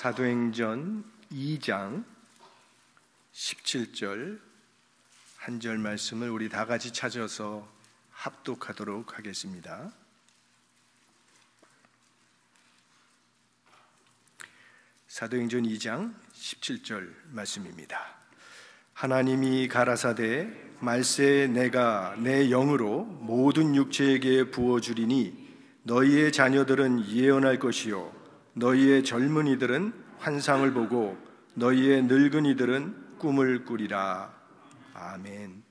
사도행전 2장 17절 한 절 말씀을 우리 다 같이 찾아서 합독하도록 하겠습니다. 사도행전 2장 17절 말씀입니다. 하나님이 가라사대 말세 내가 내 영으로 모든 육체에게 부어 주리니 너희의 자녀들은 예언할 것이요 너희의 젊은이들은 환상을 보고 너희의 늙은이들은 꿈을 꾸리라. 아멘.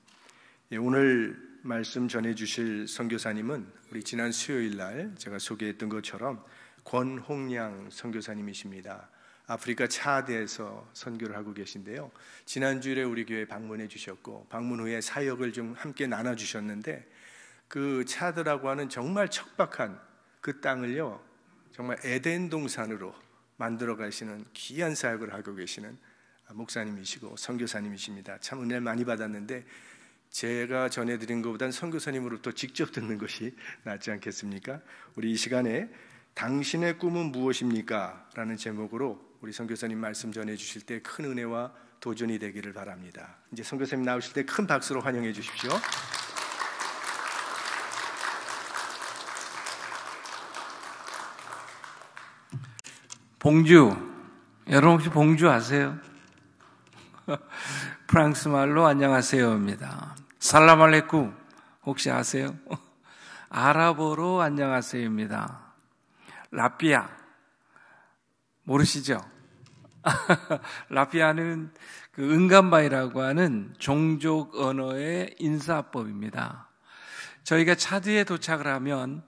예, 오늘 말씀 전해 주실 선교사님은 우리 지난 수요일 날 제가 소개했던 것처럼 권홍량 선교사님이십니다. 아프리카 차대에서 선교를 하고 계신데요. 지난주에 우리 교회 방문해 주셨고 방문 후에 사역을 좀 함께 나눠 주셨는데 그 차드라고 하는 정말 척박한 그 땅을요. 정말 에덴 동산으로 만들어 가시는 귀한 사역을 하고 계시는 목사님이시고 선교사님이십니다. 참은혜 많이 받았는데 제가 전해드린 것보단 선교사님으로부터 직접 듣는 것이 낫지 않겠습니까? 우리 이 시간에 당신의 꿈은 무엇입니까? 라는 제목으로 우리 선교사님 말씀 전해주실 때 큰 은혜와 도전이 되기를 바랍니다. 이제 선교사님 나오실 때 큰 박수로 환영해 주십시오. 봉주. 여러분 혹시 봉주 아세요? 프랑스 말로 안녕하세요입니다. 살라말레쿠 혹시 아세요? 아랍어로 안녕하세요입니다. 라피아 모르시죠? 라피아는 그 은간바이라고 하는 종족 언어의 인사법입니다. 저희가 차드에 도착을 하면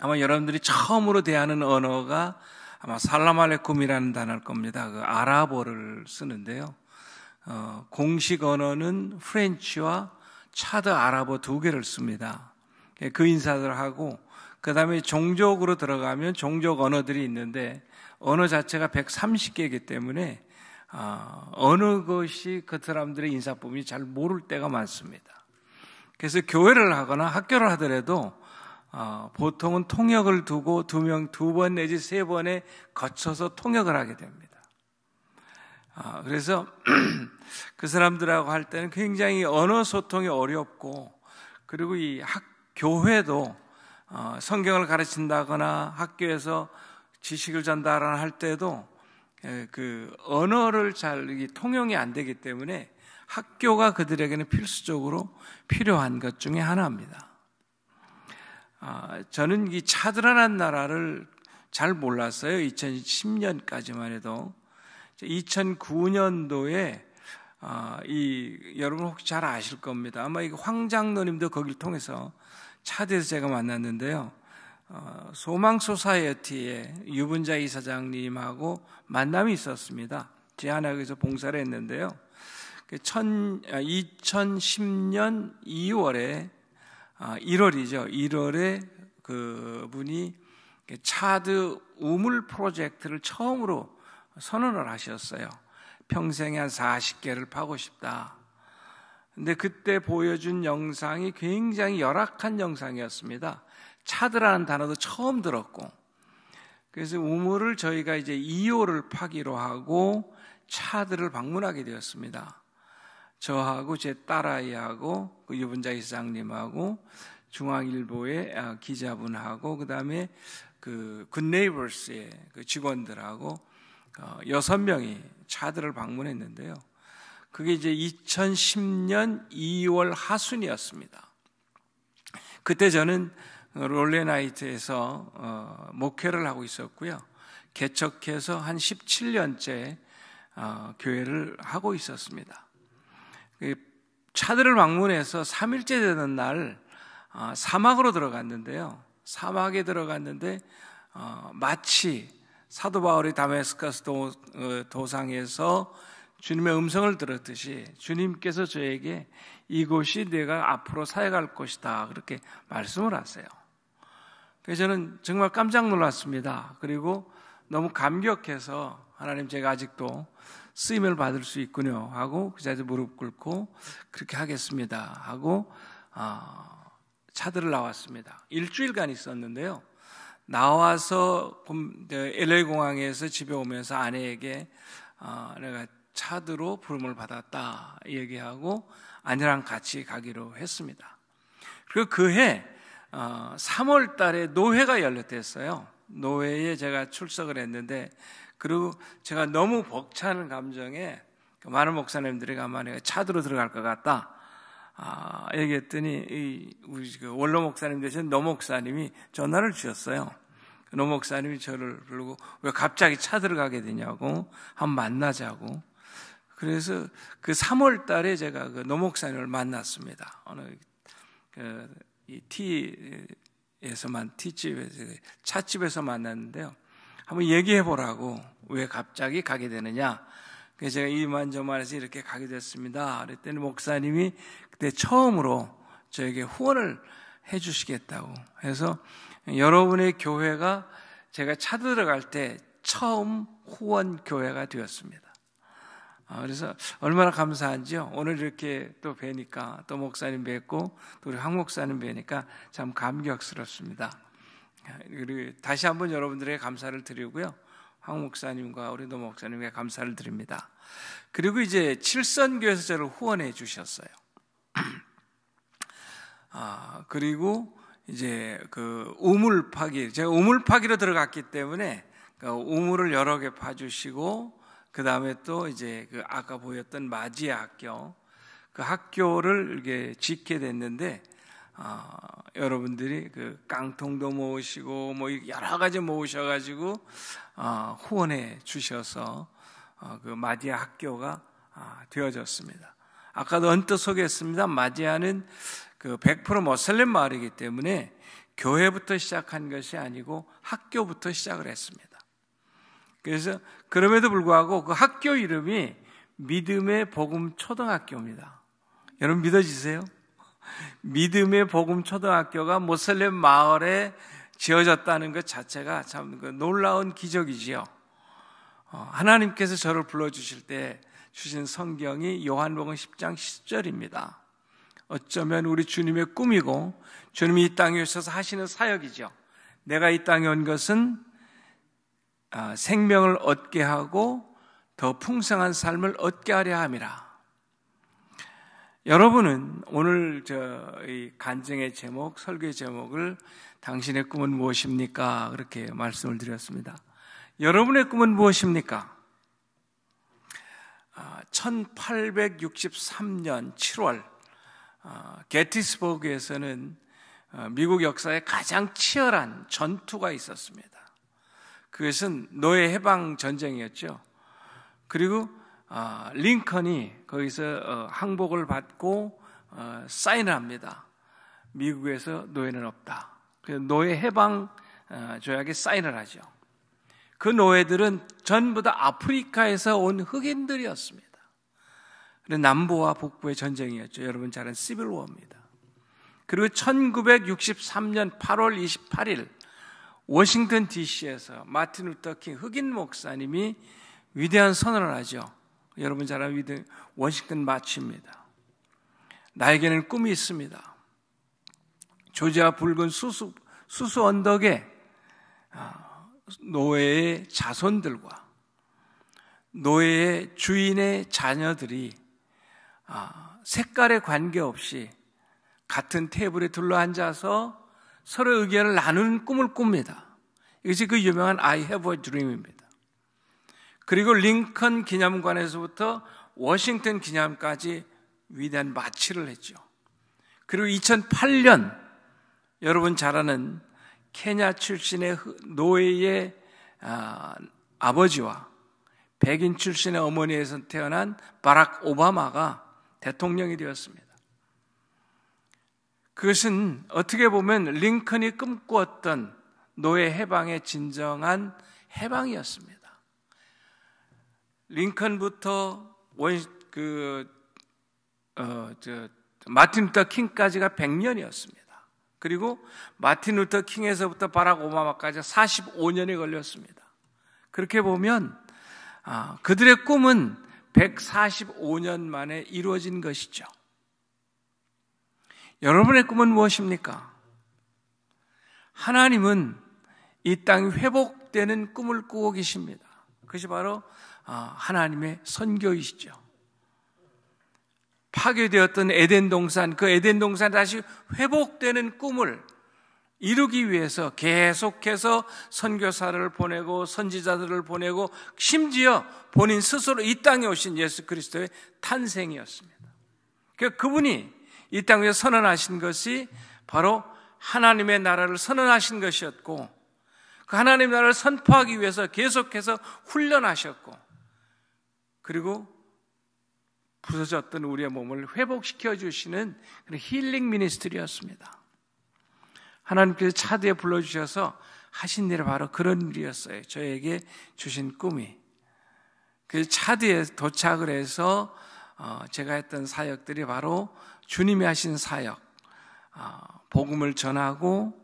아마 여러분들이 처음으로 대하는 언어가 아마 살라말레쿰이라는 단어일 겁니다. 그 아랍어를 쓰는데요. 어, 공식 언어는 프렌치와 차드 아랍어 두 개를 씁니다. 예, 그 인사들하고 그 다음에 종족으로 들어가면 종족 언어들이 있는데 언어 자체가 130개이기 때문에 어, 어느 것이 그 사람들의 인사법이 잘 모를 때가 많습니다. 그래서 교회를 하거나 학교를 하더라도 어, 보통은 통역을 두고 두 명, 두 번 내지 세 번에 거쳐서 통역을 하게 됩니다. 어, 그래서 그 사람들하고 할 때는 굉장히 언어 소통이 어렵고 그리고 이 학, 교회도 어, 성경을 가르친다거나 학교에서 지식을 전달할 하는 때도 예, 그 언어를 잘 통용이 안 되기 때문에 학교가 그들에게는 필수적으로 필요한 것 중에 하나입니다. 아, 저는 이 차드라란 나라를 잘 몰랐어요. 2010년까지만 해도 2009년도에 아, 이 여러분 혹시 잘 아실 겁니다. 아마 이황장노님도 거길 통해서 차드에서 제가 만났는데요. 어, 소망 소사이어티의 유분자 이사장님하고 만남이 있었습니다. 제안하학에서 봉사를 했는데요. 그 천, 2010년 아, 2월에 1월이죠. 아, 1월에 그분이 차드 우물 프로젝트를 처음으로 선언을 하셨어요. 평생에 한 40개를 파고 싶다. 근데 그때 보여준 영상이 굉장히 열악한 영상이었습니다. 차드라는 단어도 처음 들었고. 그래서 우물을 저희가 이제 2호를 파기로 하고 차드를 방문하게 되었습니다. 저하고 제 딸아이하고 그 유분자 이사장님하고 중앙일보의 아, 기자분하고 그다음에 그 굿네이버스의 그 직원들하고 어, 여섯 명이 차들을 방문했는데요. 그게 이제 2010년 2월 하순이었습니다. 그때 저는 롤레나이트에서 어, 목회를 하고 있었고요. 개척해서 한 17년째 어, 교회를 하고 있었습니다. 차들을 방문해서 3일째 되는 날 어, 사막으로 들어갔는데요. 사막에 들어갔는데 어, 마치 사도 바울이 다메스카스 도, 어, 상에서 주님의 음성을 들었듯이 주님께서 저에게 이곳이 내가 앞으로 살아갈 곳이다 그렇게 말씀을 하세요. 그래서 저는 정말 깜짝 놀랐습니다. 그리고 너무 감격해서 하나님 제가 아직도 쓰임을 받을 수 있군요 하고 그 자리에서 무릎 꿇고 그렇게 하겠습니다 하고 어, 차들을 나왔습니다. 일주일간 있었는데요. 나와서 LA 공항에서 집에 오면서 아내에게 어, 내가 차드로 부름을 받았다 얘기하고 아내랑 같이 가기로 했습니다. 그리고 그해 어, 3월 달에 노회가 열렸댔어요. 노회에 제가 출석을 했는데 그리고 제가 너무 벅찬 감정에 그 많은 목사님들이 가만히 차도로 들어갈 것 같다. 아, 얘기했더니 이 우리 그 원로 목사님 대신 노 목사님이 전화를 주셨어요. 그 노 목사님이 저를 부르고 왜 갑자기 차 들어가게 되냐고 한번 만나자고. 그래서 그 3월 달에 제가 그 노 목사님을 만났습니다. 어느 그이 티에서만 티집에서 차집에서 만났는데요. 한번 얘기해 보라고 왜 갑자기 가게 되느냐. 그래서 제가 이만저만해서 이렇게 가게 됐습니다. 그랬더니 목사님이 그때 처음으로 저에게 후원을 해 주시겠다고 해서 여러분의 교회가 제가 찾으러갈 때 처음 후원 교회가 되었습니다. 아, 그래서 얼마나 감사한지요. 오늘 이렇게 또 뵈니까 또 목사님 뵙고 또 우리 황 목사님 뵈니까 참 감격스럽습니다. 그리고 다시 한번 여러분들에게 감사를 드리고요. 황 목사님과 우리 노 목사님에게 감사를 드립니다. 그리고 이제 칠선교에서 저를 후원해 주셨어요. 아, 그리고 이제 그 우물 파기, 제가 우물 파기로 들어갔기 때문에 그 우물을 여러 개 파주시고, 그 다음에 또 이제 그 아까 보였던 마지야 학교, 그 학교를 이렇게 짓게 됐는데, 아, 여러분들이 그 깡통도 모으시고 뭐 여러 가지 모으셔가지고 아, 후원해 주셔서 아, 그 마디아 학교가 아, 되어졌습니다. 아까도 언뜻 소개했습니다. 마디아는 그 100% 모슬렘 마을이기 때문에 교회부터 시작한 것이 아니고 학교부터 시작을 했습니다. 그래서 그럼에도 불구하고 그 학교 이름이 믿음의 복음 초등학교입니다. 여러분 믿어지세요? 믿음의 복음 초등학교가 모슬렘 마을에 지어졌다는 것 자체가 참 그 놀라운 기적이지요. 어, 하나님께서 저를 불러주실 때 주신 성경이 요한복음 10장 10절입니다. 어쩌면 우리 주님의 꿈이고 주님이 이 땅에 오셔서 하시는 사역이죠. 내가 이 땅에 온 것은 아, 생명을 얻게 하고 더 풍성한 삶을 얻게 하려 함이라. 여러분은 오늘 저 간증의 제목, 설교의 제목을 당신의 꿈은 무엇입니까? 그렇게 말씀을 드렸습니다. 여러분의 꿈은 무엇입니까? 1863년 아, 7월 아, 게티스버그에서는 어, 미국 역사에 가장 치열한 전투가 있었습니다. 그것은 노예 해방 전쟁이었죠. 그리고 아, 링컨이 거기서 어, 항복을 받고 어, 사인을 합니다. 미국에서 노예는 없다. 노예 해방 어, 조약에 사인을 하죠. 그 노예들은 전부 다 아프리카에서 온 흑인들이었습니다. 남부와 북부의 전쟁이었죠. 여러분 잘 아는 시빌워입니다. 그리고 1963년 8월 28일 워싱턴 DC에서 마틴 루터킹 흑인 목사님이 위대한 선언을 하죠. 여러분 잘 아시는 워싱턴 마치입니다. 나에게는 꿈이 있습니다. 조지와 붉은 수수, 수수 언덕에 아, 노예의 자손들과 노예의 주인의 자녀들이 아, 색깔에 관계없이 같은 테이블에 둘러 앉아서 서로 의견을 나누는 꿈을 꿉니다. 이것이 그 유명한 I have a dream입니다. 그리고 링컨 기념관에서부터 워싱턴 기념까지 위대한 마취를 했죠. 그리고 2008년 여러분 잘 아는 케냐 출신의 노예의 아, 아버지와 백인 출신의 어머니에서 태어난 바락 오바마가 대통령이 되었습니다. 그것은 어떻게 보면 링컨이 꿈꾸었던 노예 해방의 진정한 해방이었습니다. 링컨부터 원, 그, 어, 저, 마틴 루터 킹까지가 100년이었습니다. 그리고 마틴 루터 킹에서부터 바락 오바마까지 45년이 걸렸습니다. 그렇게 보면 아, 그들의 꿈은 145년 만에 이루어진 것이죠. 여러분의 꿈은 무엇입니까? 하나님은 이 땅이 회복되는 꿈을 꾸고 계십니다. 그것이 바로 아, 하나님의 선교이시죠. 파괴되었던 에덴 동산, 그 에덴 동산 다시 회복되는 꿈을 이루기 위해서 계속해서 선교사를 보내고 선지자들을 보내고 심지어 본인 스스로 이 땅에 오신 예수 그리스도의 탄생이었습니다. 그 그분이이 땅에 선언하신 것이 바로 하나님의 나라를 선언하신 것이었고 그 하나님의 나라를 선포하기 위해서 계속해서 훈련하셨고 그리고 부서졌던 우리의 몸을 회복시켜 주시는 그런 힐링 미니스트리였습니다. 하나님께서 차대에 불러주셔서 하신 일이 바로 그런 일이었어요. 저에게 주신 꿈이. 그 차대에 도착을 해서 어, 제가 했던 사역들이 바로 주님이 하신 사역. 어, 복음을 전하고,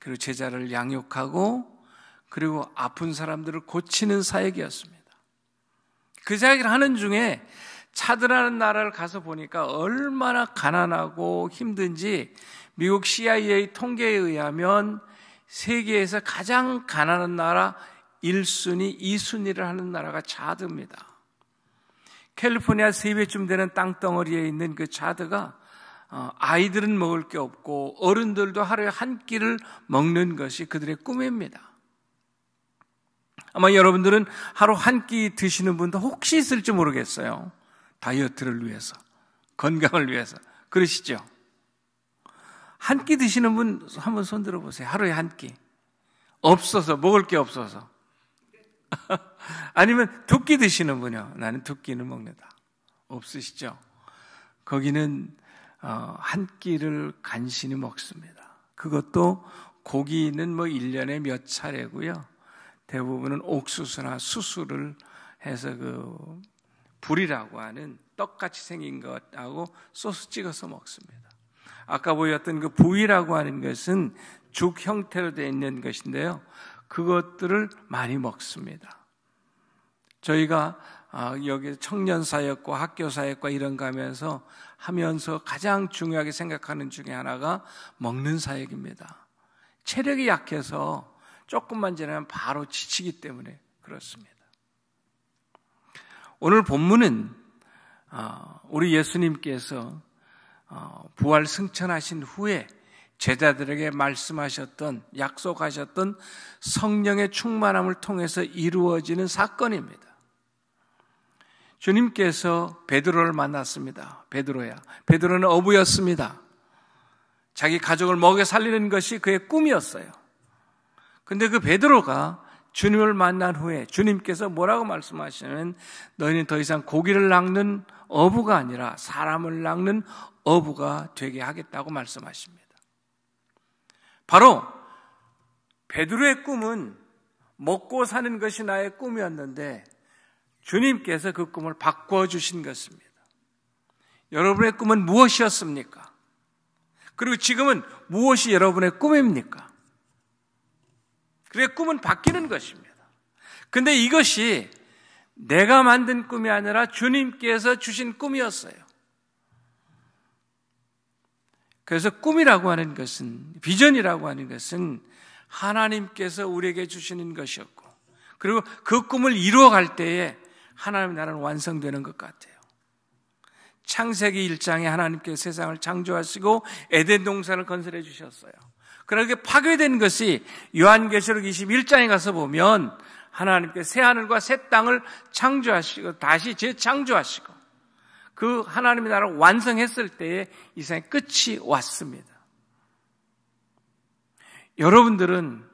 그리고 제자를 양육하고, 그리고 아픈 사람들을 고치는 사역이었습니다. 그 생각을 하는 중에 차드라는 나라를 가서 보니까 얼마나 가난하고 힘든지 미국 CIA 통계에 의하면 세계에서 가장 가난한 나라 1순위, 2순위를 하는 나라가 차드입니다. 캘리포니아 3배쯤 되는 땅덩어리에 있는 그 차드가 어, 아이들은 먹을 게 없고 어른들도 하루에 한 끼를 먹는 것이 그들의 꿈입니다. 아마 여러분들은 하루 한 끼 드시는 분도 혹시 있을지 모르겠어요. 다이어트를 위해서, 건강을 위해서. 그러시죠? 한 끼 드시는 분 한번 손 들어보세요. 하루에 한 끼. 없어서, 먹을 게 없어서. 아니면 두 끼 드시는 분이요. 나는 두 끼는 먹는다. 없으시죠? 거기는 어, 한 끼를 간신히 먹습니다. 그것도 고기는 뭐 1년에 몇 차례고요. 대부분은 옥수수나 수수를 해서 그 불이라고 하는 떡같이 생긴 것하고 소스 찍어서 먹습니다. 아까 보였던 그 부위라고 하는 것은 죽 형태로 되어 있는 것인데요. 그것들을 많이 먹습니다. 저희가 아, 여기 청년 사역과 학교 사역과 이런 가면서 하면서 가장 중요하게 생각하는 중에 하나가 먹는 사역입니다. 체력이 약해서 조금만 지나면 바로 지치기 때문에 그렇습니다. 오늘 본문은 어, 우리 예수님께서 어, 부활 승천하신 후에 제자들에게 말씀하셨던 약속하셨던 성령의 충만함을 통해서 이루어지는 사건입니다. 주님께서 베드로를 만났습니다. 베드로야. 베드로는 어부였습니다. 자기 가족을 먹여 살리는 것이 그의 꿈이었어요. 근데 그 베드로가 주님을 만난 후에 주님께서 뭐라고 말씀하시면 너희는 더 이상 고기를 낚는 어부가 아니라 사람을 낚는 어부가 되게 하겠다고 말씀하십니다. 바로 베드로의 꿈은 먹고 사는 것이 나의 꿈이었는데 주님께서 그 꿈을 바꿔 주신 것입니다. 여러분의 꿈은 무엇이었습니까? 그리고 지금은 무엇이 여러분의 꿈입니까? 그래 꿈은 바뀌는 것입니다. 근데 이것이 내가 만든 꿈이 아니라 주님께서 주신 꿈이었어요. 그래서 꿈이라고 하는 것은, 비전이라고 하는 것은 하나님께서 우리에게 주시는 것이었고, 그리고 그 꿈을 이루어갈 때에 하나님의 나라는 완성되는 것 같아요. 창세기 1장에 하나님께서 세상을 창조하시고 에덴 동산을 건설해 주셨어요. 그렇게 파괴된 것이 요한계시록 21장에 가서 보면 하나님께 새 하늘과 새 땅을 창조하시고 다시 재창조하시고 그 하나님의 나라를 완성했을 때에 이 세상의 끝이 왔습니다. 여러분들은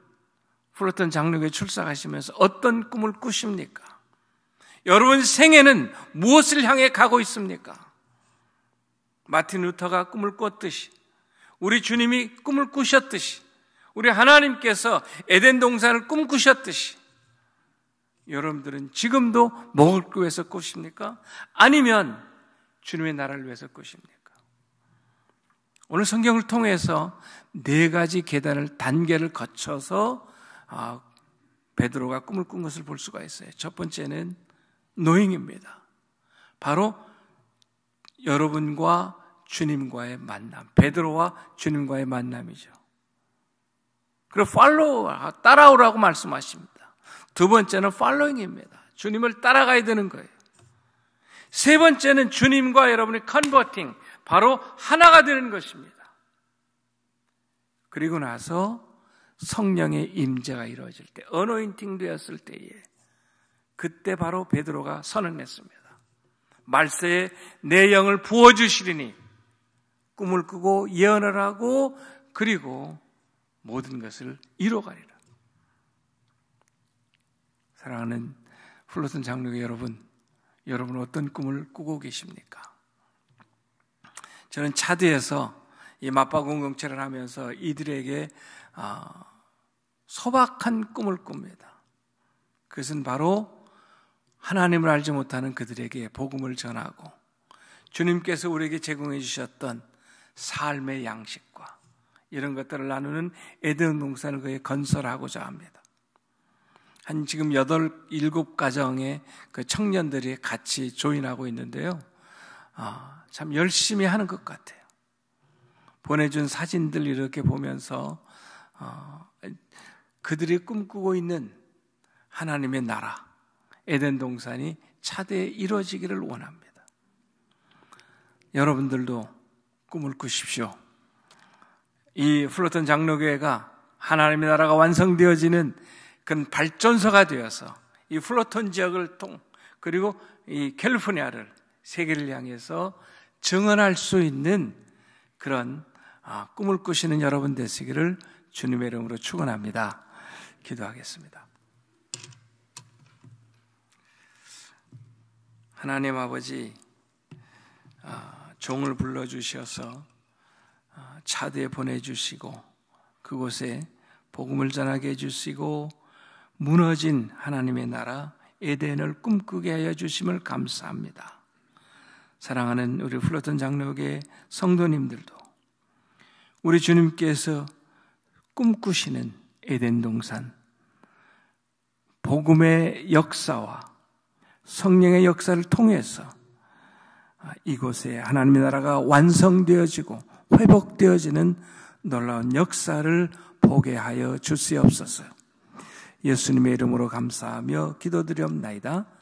플로튼 장르교에 출석하시면서 어떤 꿈을 꾸십니까? 여러분 생애는 무엇을 향해 가고 있습니까? 마틴 루터가 꿈을 꿨듯이 우리 주님이 꿈을 꾸셨듯이, 우리 하나님께서 에덴 동산을 꿈꾸셨듯이, 여러분들은 지금도 먹을 거 위해서 꾸십니까? 아니면 주님의 나라를 위해서 꾸십니까? 오늘 성경을 통해서 네 가지 계단을 단계를 거쳐서 아, 베드로가 꿈을 꾼 것을 볼 수가 있어요. 첫 번째는 노잉입니다. 바로 여러분과 주님과의 만남, 베드로와 주님과의 만남이죠. 그리고 팔로우, 따라오라고 말씀하십니다. 두 번째는 팔로잉입니다. 주님을 따라가야 되는 거예요. 세 번째는 주님과 여러분의 컨버팅, 바로 하나가 되는 것입니다. 그리고 나서 성령의 임재가 이루어질 때, 어노인팅 되었을 때에 그때 바로 베드로가 선언했습니다. 말세에 내 영을 부어 주시리니 꿈을 꾸고 예언을 하고 그리고 모든 것을 이뤄가리라. 사랑하는 플루슨 장로교 여러분, 여러분 어떤 꿈을 꾸고 계십니까? 저는 차드에서 이 마파 공동체를 하면서 이들에게 아, 소박한 꿈을 꿉니다. 그것은 바로 하나님을 알지 못하는 그들에게 복음을 전하고 주님께서 우리에게 제공해 주셨던 삶의 양식과 이런 것들을 나누는 에덴 동산을 그에 건설하고자 합니다. 한 지금 여덟 일곱 가정의 그 청년들이 같이 조인하고 있는데요. 아, 참 열심히 하는 것 같아요. 보내준 사진들 이렇게 보면서 어, 그들이 꿈꾸고 있는 하나님의 나라 에덴 동산이 차대에 이루어지기를 원합니다. 여러분들도 꿈을 꾸십시오. 이플로톤 장로교회가 하나님의 나라가 완성되어지는 그런 발전소가 되어서 이 플로톤 지역을 통 그리고 이 캘리포니아를 세계를 향해서 증언할 수 있는 그런 아, 꿈을 꾸시는 여러분 되시기를 주님의 이름으로 축원합니다. 기도하겠습니다. 하나님 아버지. 아, 종을 불러주셔서 아, 차대에 보내주시고 그곳에 복음을 전하게 해주시고 무너진 하나님의 나라 에덴을 꿈꾸게 하여 주심을 감사합니다. 사랑하는 우리 플러튼 장로의 성도님들도 우리 주님께서 꿈꾸시는 에덴 동산 복음의 역사와 성령의 역사를 통해서 이곳에 하나님의 나라가 완성되어지고 회복되어지는 놀라운 역사를 보게 하여 주시옵소서. 예수님의 이름으로 감사하며 기도드리옵나이다.